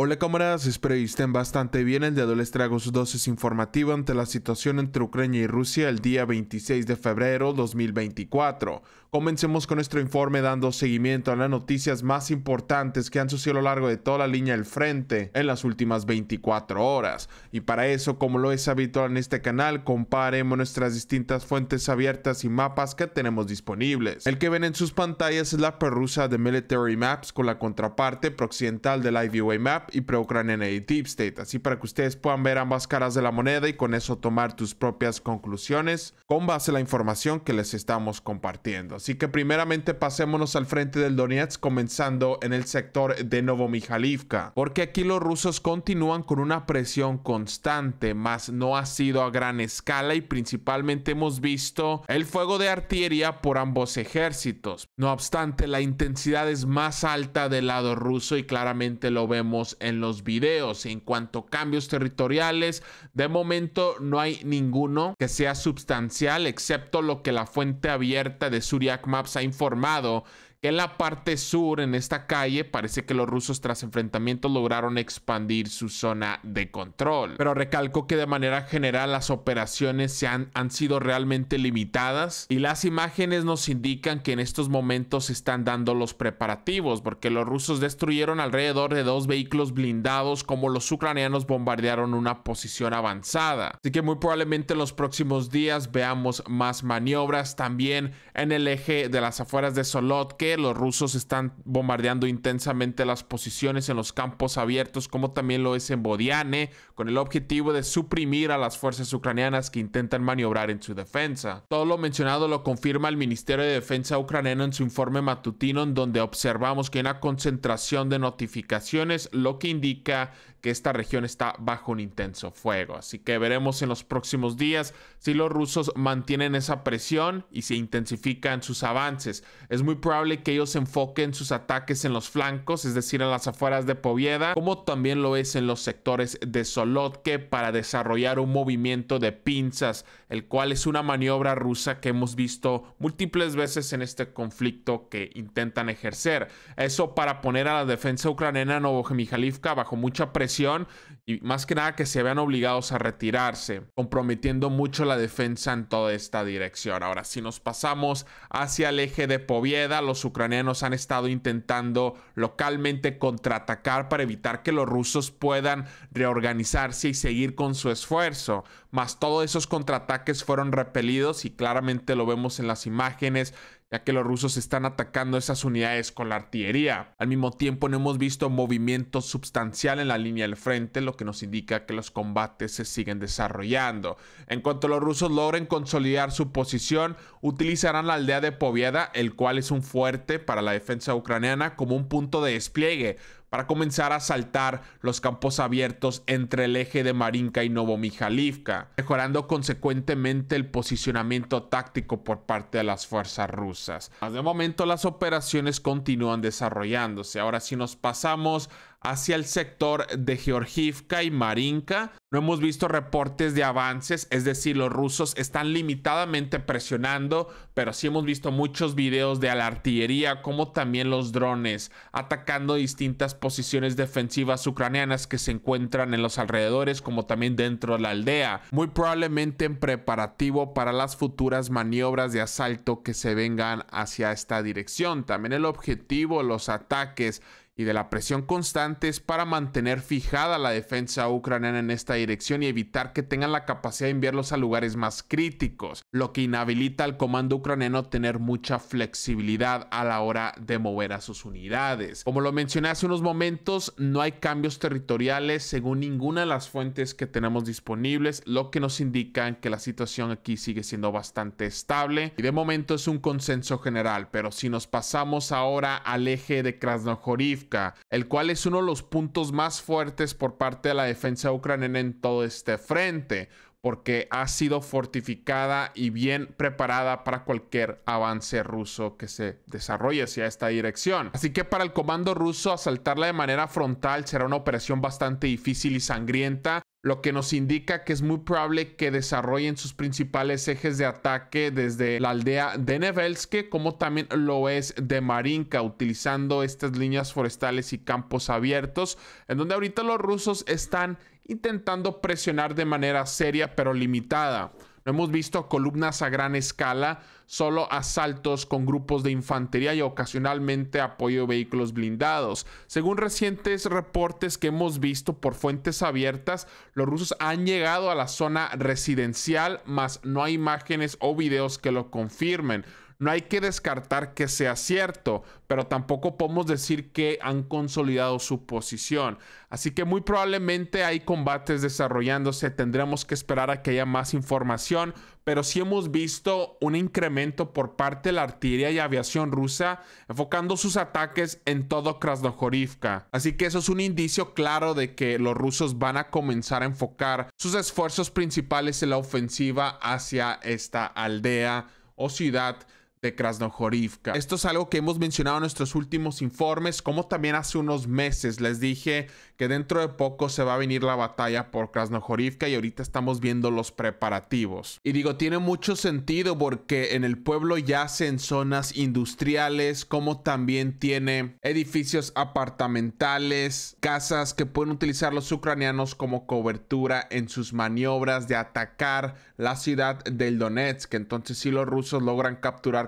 Hola cámaras, espero que estén bastante bien. El día de hoy les traigo su dosis informativa ante la situación entre Ucrania y Rusia el día 26 de febrero 2024. Comencemos con nuestro informe dando seguimiento a las noticias más importantes que han sucedido a lo largo de toda la línea del frente en las últimas 24 horas. Y para eso, como lo es habitual en este canal, comparemos nuestras distintas fuentes abiertas y mapas que tenemos disponibles. El que ven en sus pantallas es la perrusa de Military Maps con la contraparte occidental del IVA Map y en el Deep State, así para que ustedes puedan ver ambas caras de la moneda y con eso tomar tus propias conclusiones con base a la información que les estamos compartiendo. Así que primeramente pasémonos al frente del Donetsk, comenzando en el sector de Novomijalivka, porque aquí los rusos continúan con una presión constante, más no ha sido a gran escala y principalmente hemos visto el fuego de artillería por ambos ejércitos. No obstante, la intensidad es más alta del lado ruso y claramente lo vemos en los videos. En cuanto a cambios territoriales, de momento no hay ninguno que sea sustancial, excepto lo que la fuente abierta de Suriac Maps ha informado en la parte sur, en esta calle, parece que los rusos tras enfrentamientos lograron expandir su zona de control. Pero recalco que de manera general las operaciones se han, han sido realmente limitadas y las imágenes nos indican que en estos momentos se están dando los preparativos, porque los rusos destruyeron alrededor de dos vehículos blindados como los ucranianos bombardearon una posición avanzada. Así que muy probablemente en los próximos días veamos más maniobras también en el eje de las afueras de Solotke los rusos están bombardeando intensamente las posiciones en los campos abiertos, como también lo es en Bodiane, con el objetivo de suprimir a las fuerzas ucranianas que intentan maniobrar en su defensa. Todo lo mencionado lo confirma el Ministerio de Defensa ucraniano en su informe matutino, en donde observamos que hay una concentración de notificaciones, lo que indica que esta región está bajo un intenso fuego. Así que veremos en los próximos días si los rusos mantienen esa presión y se intensifican sus avances. Es muy probable que ellos enfoquen sus ataques en los flancos, es decir, en las afueras de Povieda, como también lo es en los sectores de Solotke para desarrollar un movimiento de pinzas, el cual es una maniobra rusa que hemos visto múltiples veces en este conflicto que intentan ejercer. Eso para poner a la defensa ucraniana Novomikhailivka bajo mucha presión y más que nada que se vean obligados a retirarse, comprometiendo mucho la defensa en toda esta dirección. Ahora, si nos pasamos hacia el eje de Povieda, los ucranianos han estado intentando localmente contraatacar para evitar que los rusos puedan reorganizarse y seguir con su esfuerzo, Más todos esos contraataques fueron repelidos y claramente lo vemos en las imágenes ya que los rusos están atacando esas unidades con la artillería. Al mismo tiempo no hemos visto movimiento sustancial en la línea del frente, lo que nos indica que los combates se siguen desarrollando. En cuanto los rusos logren consolidar su posición, utilizarán la aldea de Povieda, el cual es un fuerte para la defensa ucraniana, como un punto de despliegue para comenzar a saltar los campos abiertos entre el eje de Marinka y Novomijalivka, mejorando consecuentemente el posicionamiento táctico por parte de las fuerzas rusas. De momento las operaciones continúan desarrollándose. Ahora si nos pasamos hacia el sector de Georgivka y Marinka. No hemos visto reportes de avances, es decir, los rusos están limitadamente presionando, pero sí hemos visto muchos videos de la artillería, como también los drones, atacando distintas posiciones defensivas ucranianas que se encuentran en los alrededores, como también dentro de la aldea, muy probablemente en preparativo para las futuras maniobras de asalto que se vengan hacia esta dirección. También el objetivo, los ataques y de la presión constante es para mantener fijada la defensa ucraniana en esta dirección y evitar que tengan la capacidad de enviarlos a lugares más críticos, lo que inhabilita al comando ucraniano tener mucha flexibilidad a la hora de mover a sus unidades. Como lo mencioné hace unos momentos, no hay cambios territoriales según ninguna de las fuentes que tenemos disponibles, lo que nos indica que la situación aquí sigue siendo bastante estable y de momento es un consenso general, pero si nos pasamos ahora al eje de Krasnohorivka el cual es uno de los puntos más fuertes por parte de la defensa ucraniana en todo este frente, porque ha sido fortificada y bien preparada para cualquier avance ruso que se desarrolle hacia esta dirección. Así que para el comando ruso asaltarla de manera frontal será una operación bastante difícil y sangrienta lo que nos indica que es muy probable que desarrollen sus principales ejes de ataque desde la aldea de Nevelske, como también lo es de Marinka, utilizando estas líneas forestales y campos abiertos, en donde ahorita los rusos están intentando presionar de manera seria pero limitada. Hemos visto columnas a gran escala, solo asaltos con grupos de infantería y ocasionalmente apoyo de vehículos blindados. Según recientes reportes que hemos visto por fuentes abiertas, los rusos han llegado a la zona residencial, mas no hay imágenes o videos que lo confirmen. No hay que descartar que sea cierto, pero tampoco podemos decir que han consolidado su posición. Así que muy probablemente hay combates desarrollándose, tendremos que esperar a que haya más información, pero sí hemos visto un incremento por parte de la artillería y aviación rusa enfocando sus ataques en todo Krasnohorivka. Así que eso es un indicio claro de que los rusos van a comenzar a enfocar sus esfuerzos principales en la ofensiva hacia esta aldea o ciudad de Krasnohorivka. Esto es algo que hemos mencionado en nuestros últimos informes, como también hace unos meses les dije que dentro de poco se va a venir la batalla por Krasnohorivka y ahorita estamos viendo los preparativos. Y digo, tiene mucho sentido porque en el pueblo yacen zonas industriales, como también tiene edificios apartamentales, casas que pueden utilizar los ucranianos como cobertura en sus maniobras de atacar la ciudad del Donetsk. Entonces, si los rusos logran capturar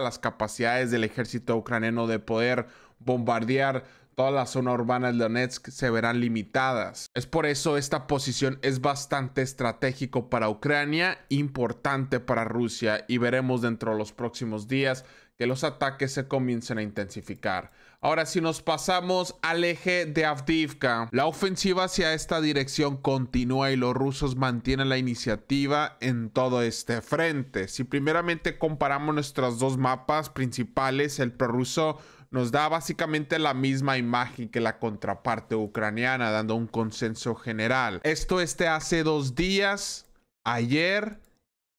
las capacidades del ejército ucraniano de poder bombardear toda la zona urbana de Donetsk se verán limitadas. Es por eso esta posición es bastante estratégico para Ucrania, importante para Rusia y veremos dentro de los próximos días que los ataques se comiencen a intensificar. Ahora, si nos pasamos al eje de Avdivka, la ofensiva hacia esta dirección continúa y los rusos mantienen la iniciativa en todo este frente. Si primeramente comparamos nuestros dos mapas principales, el prorruso nos da básicamente la misma imagen que la contraparte ucraniana, dando un consenso general. Esto este hace dos días, ayer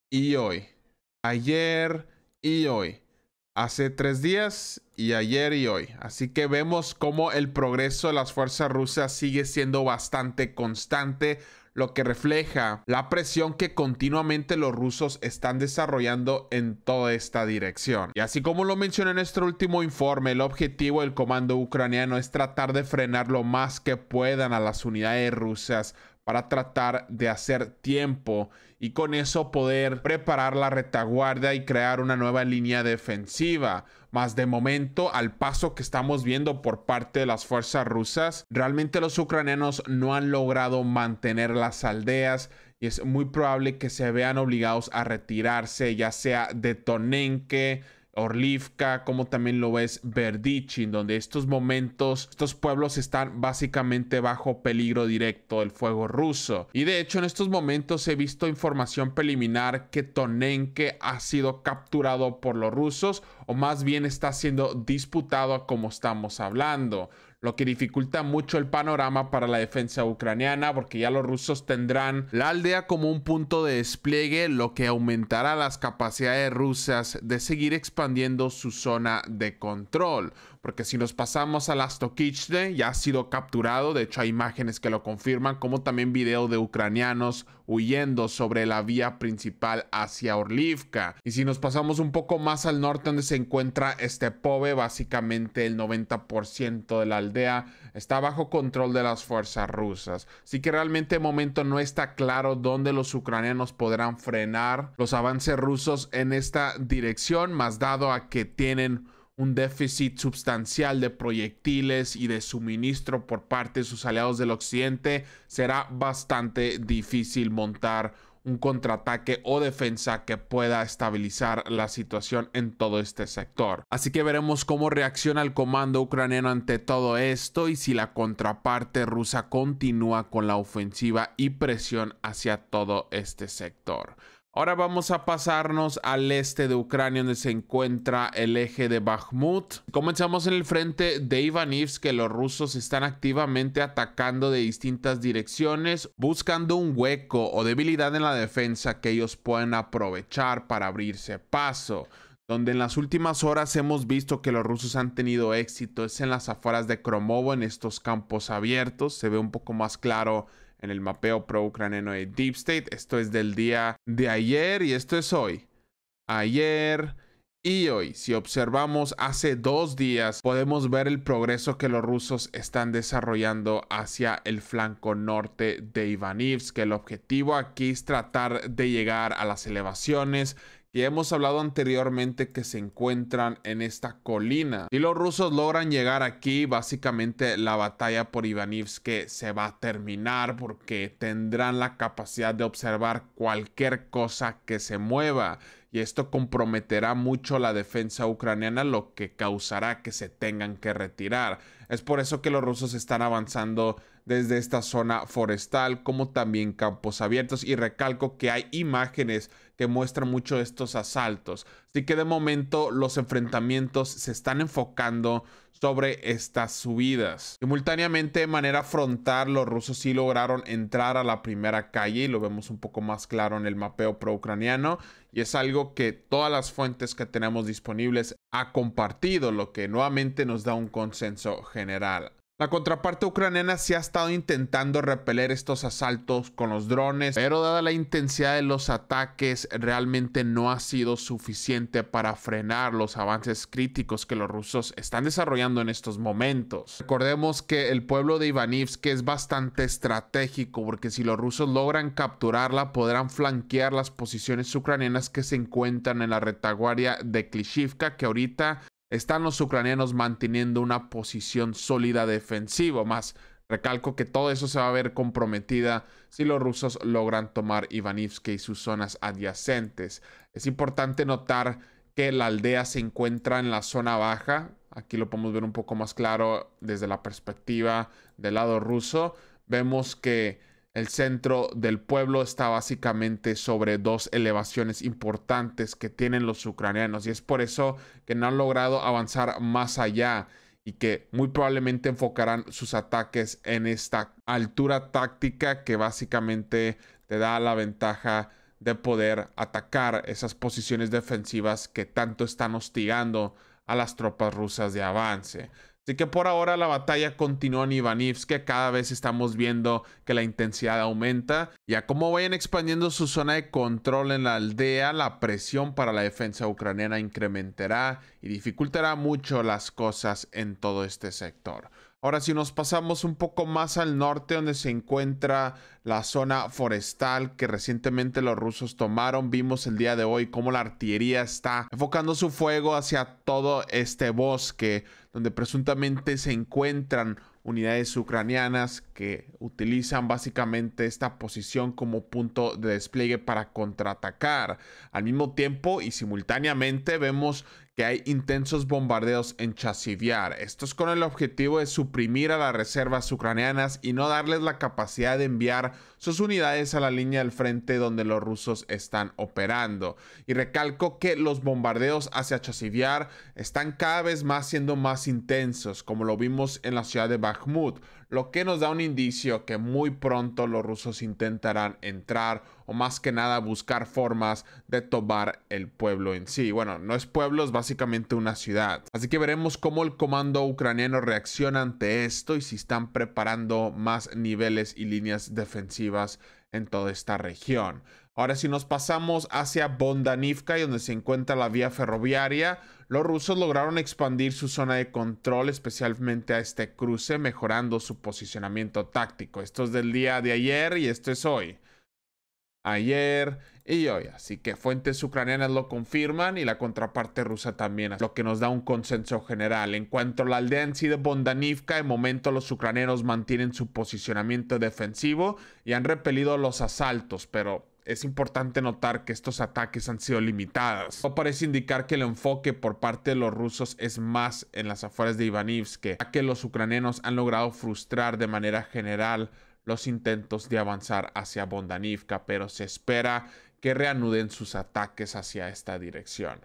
y hoy. Ayer y hoy hace tres días y ayer y hoy. Así que vemos cómo el progreso de las fuerzas rusas sigue siendo bastante constante, lo que refleja la presión que continuamente los rusos están desarrollando en toda esta dirección. Y así como lo mencioné en nuestro último informe, el objetivo del comando ucraniano es tratar de frenar lo más que puedan a las unidades rusas para tratar de hacer tiempo y con eso poder preparar la retaguardia y crear una nueva línea defensiva. Más de momento, al paso que estamos viendo por parte de las fuerzas rusas, realmente los ucranianos no han logrado mantener las aldeas y es muy probable que se vean obligados a retirarse, ya sea de Tonenke. Orlivka, como también lo es Verdichin, donde estos momentos, estos pueblos están básicamente bajo peligro directo del fuego ruso. Y de hecho en estos momentos he visto información preliminar que Tonenke ha sido capturado por los rusos o más bien está siendo disputado como estamos hablando lo que dificulta mucho el panorama para la defensa ucraniana porque ya los rusos tendrán la aldea como un punto de despliegue, lo que aumentará las capacidades rusas de seguir expandiendo su zona de control. Porque si nos pasamos a Lastokichne, ya ha sido capturado, de hecho hay imágenes que lo confirman, como también video de ucranianos huyendo sobre la vía principal hacia Orlivka. Y si nos pasamos un poco más al norte donde se encuentra este pobe, básicamente el 90% de la aldea está bajo control de las fuerzas rusas. Así que realmente de momento no está claro dónde los ucranianos podrán frenar los avances rusos en esta dirección, más dado a que tienen un déficit sustancial de proyectiles y de suministro por parte de sus aliados del occidente, será bastante difícil montar un contraataque o defensa que pueda estabilizar la situación en todo este sector. Así que veremos cómo reacciona el comando ucraniano ante todo esto y si la contraparte rusa continúa con la ofensiva y presión hacia todo este sector. Ahora vamos a pasarnos al este de Ucrania donde se encuentra el eje de Bakhmut. Comenzamos en el frente de Ivanivsk que los rusos están activamente atacando de distintas direcciones buscando un hueco o debilidad en la defensa que ellos puedan aprovechar para abrirse paso. Donde en las últimas horas hemos visto que los rusos han tenido éxito es en las afueras de Kromovo en estos campos abiertos. Se ve un poco más claro en el mapeo pro-ucraniano de Deep State. Esto es del día de ayer y esto es hoy. Ayer y hoy, si observamos hace dos días, podemos ver el progreso que los rusos están desarrollando hacia el flanco norte de Ivanivsk. El objetivo aquí es tratar de llegar a las elevaciones y hemos hablado anteriormente que se encuentran en esta colina. Y los rusos logran llegar aquí, básicamente la batalla por Ivanivsk se va a terminar porque tendrán la capacidad de observar cualquier cosa que se mueva y esto comprometerá mucho la defensa ucraniana, lo que causará que se tengan que retirar. Es por eso que los rusos están avanzando desde esta zona forestal, como también campos abiertos. Y recalco que hay imágenes que muestran mucho estos asaltos. Así que de momento los enfrentamientos se están enfocando sobre estas subidas. Simultáneamente, de manera frontal, los rusos sí lograron entrar a la primera calle y lo vemos un poco más claro en el mapeo pro-ucraniano. Y es algo que todas las fuentes que tenemos disponibles ha compartido, lo que nuevamente nos da un consenso general. La contraparte ucraniana se ha estado intentando repeler estos asaltos con los drones, pero dada la intensidad de los ataques, realmente no ha sido suficiente para frenar los avances críticos que los rusos están desarrollando en estos momentos. Recordemos que el pueblo de Ivanivsk es bastante estratégico porque si los rusos logran capturarla, podrán flanquear las posiciones ucranianas que se encuentran en la retaguardia de Klishivka, que ahorita están los ucranianos manteniendo una posición sólida defensiva, más recalco que todo eso se va a ver comprometida si los rusos logran tomar Ivanivsky y sus zonas adyacentes. Es importante notar que la aldea se encuentra en la zona baja, aquí lo podemos ver un poco más claro desde la perspectiva del lado ruso, vemos que el centro del pueblo está básicamente sobre dos elevaciones importantes que tienen los ucranianos y es por eso que no han logrado avanzar más allá y que muy probablemente enfocarán sus ataques en esta altura táctica que básicamente te da la ventaja de poder atacar esas posiciones defensivas que tanto están hostigando a las tropas rusas de avance. Así que por ahora la batalla continúa en Ivanivsk, cada vez estamos viendo que la intensidad aumenta. Ya como vayan expandiendo su zona de control en la aldea, la presión para la defensa ucraniana incrementará y dificultará mucho las cosas en todo este sector. Ahora si nos pasamos un poco más al norte donde se encuentra la zona forestal que recientemente los rusos tomaron, vimos el día de hoy cómo la artillería está enfocando su fuego hacia todo este bosque donde presuntamente se encuentran unidades ucranianas que utilizan básicamente esta posición como punto de despliegue para contraatacar. Al mismo tiempo y simultáneamente vemos que hay intensos bombardeos en Chasiviar. Esto es con el objetivo de suprimir a las reservas ucranianas y no darles la capacidad de enviar sus unidades a la línea del frente donde los rusos están operando. Y recalco que los bombardeos hacia Chasiviar están cada vez más siendo más intensos, como lo vimos en la ciudad de Bakhmut lo que nos da un indicio que muy pronto los rusos intentarán entrar o más que nada buscar formas de tomar el pueblo en sí. Bueno, no es pueblo, es básicamente una ciudad. Así que veremos cómo el comando ucraniano reacciona ante esto y si están preparando más niveles y líneas defensivas en toda esta región. Ahora si nos pasamos hacia Bondanivka, y donde se encuentra la vía ferroviaria, los rusos lograron expandir su zona de control, especialmente a este cruce, mejorando su posicionamiento táctico. Esto es del día de ayer y esto es hoy. Ayer y hoy. Así que fuentes ucranianas lo confirman y la contraparte rusa también, lo que nos da un consenso general. En cuanto a la aldea en sí de Bondanivka, de momento los ucranianos mantienen su posicionamiento defensivo y han repelido los asaltos, pero es importante notar que estos ataques han sido limitados. O parece indicar que el enfoque por parte de los rusos es más en las afueras de Ivanivsk, ya que los ucranianos han logrado frustrar de manera general los intentos de avanzar hacia Bondanivka, pero se espera que reanuden sus ataques hacia esta dirección.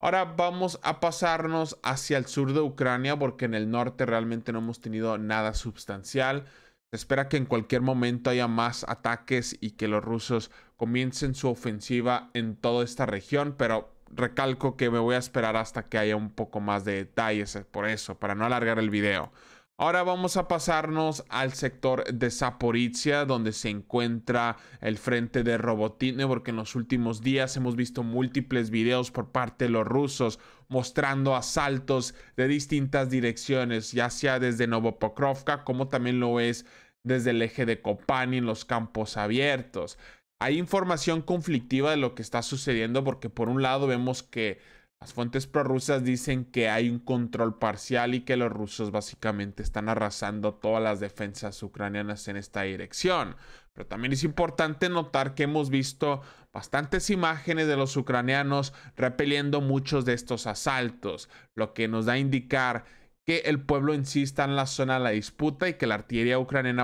Ahora vamos a pasarnos hacia el sur de Ucrania porque en el norte realmente no hemos tenido nada sustancial. Se espera que en cualquier momento haya más ataques y que los rusos comiencen su ofensiva en toda esta región, pero recalco que me voy a esperar hasta que haya un poco más de detalles por eso, para no alargar el video. Ahora vamos a pasarnos al sector de Zaporizhia, donde se encuentra el frente de Robotine, porque en los últimos días hemos visto múltiples videos por parte de los rusos mostrando asaltos de distintas direcciones, ya sea desde Novopokrovka como también lo es desde el eje de Kopani en los campos abiertos. Hay información conflictiva de lo que está sucediendo porque por un lado vemos que las fuentes prorrusas dicen que hay un control parcial y que los rusos básicamente están arrasando todas las defensas ucranianas en esta dirección. Pero también es importante notar que hemos visto bastantes imágenes de los ucranianos repeliendo muchos de estos asaltos, lo que nos da a indicar que el pueblo insista en la zona de la disputa y que la artillería ucraniana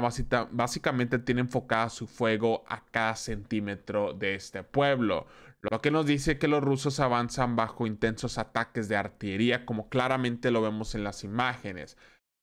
básicamente tiene enfocada su fuego a cada centímetro de este pueblo, lo que nos dice que los rusos avanzan bajo intensos ataques de artillería como claramente lo vemos en las imágenes.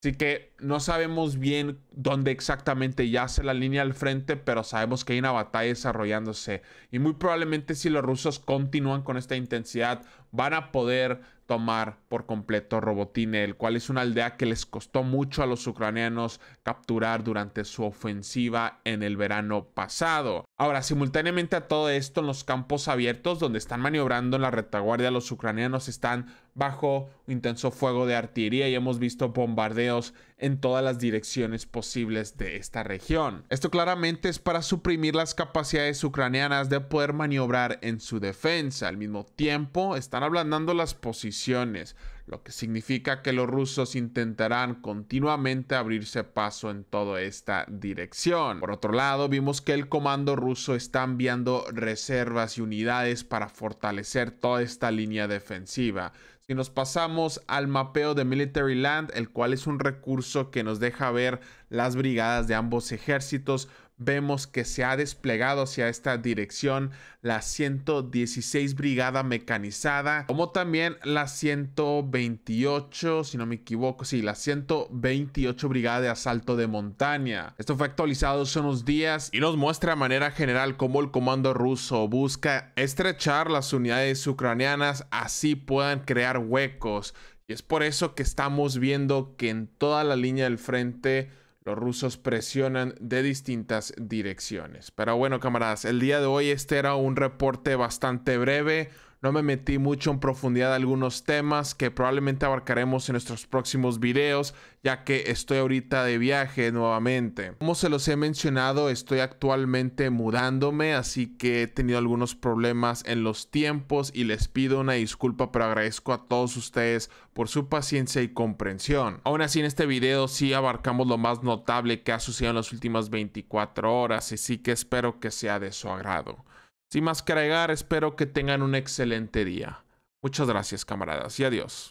Así que no sabemos bien dónde exactamente yace la línea al frente, pero sabemos que hay una batalla desarrollándose. Y muy probablemente si los rusos continúan con esta intensidad, van a poder tomar por completo Robotine, el cual es una aldea que les costó mucho a los ucranianos capturar durante su ofensiva en el verano pasado. Ahora, simultáneamente a todo esto, en los campos abiertos donde están maniobrando en la retaguardia, los ucranianos están bajo intenso fuego de artillería y hemos visto bombardeos en todas las direcciones posibles de esta región. Esto claramente es para suprimir las capacidades ucranianas de poder maniobrar en su defensa. Al mismo tiempo, están ablandando las posiciones, lo que significa que los rusos intentarán continuamente abrirse paso en toda esta dirección. Por otro lado, vimos que el comando ruso está enviando reservas y unidades para fortalecer toda esta línea defensiva. Si nos pasamos al mapeo de Military Land, el cual es un recurso que nos deja ver las brigadas de ambos ejércitos, vemos que se ha desplegado hacia esta dirección la 116 Brigada Mecanizada, como también la 128, si no me equivoco, sí, la 128 Brigada de Asalto de Montaña. Esto fue actualizado hace unos días y nos muestra de manera general cómo el comando ruso busca estrechar las unidades ucranianas, así puedan crear huecos. Y es por eso que estamos viendo que en toda la línea del frente los rusos presionan de distintas direcciones. Pero bueno, camaradas, el día de hoy este era un reporte bastante breve, no me metí mucho en profundidad algunos temas que probablemente abarcaremos en nuestros próximos videos, ya que estoy ahorita de viaje nuevamente. Como se los he mencionado, estoy actualmente mudándome, así que he tenido algunos problemas en los tiempos y les pido una disculpa, pero agradezco a todos ustedes por su paciencia y comprensión. Aún así, en este video sí abarcamos lo más notable que ha sucedido en las últimas 24 horas, y así que espero que sea de su agrado. Sin más que agregar, espero que tengan un excelente día. Muchas gracias, camaradas, y adiós.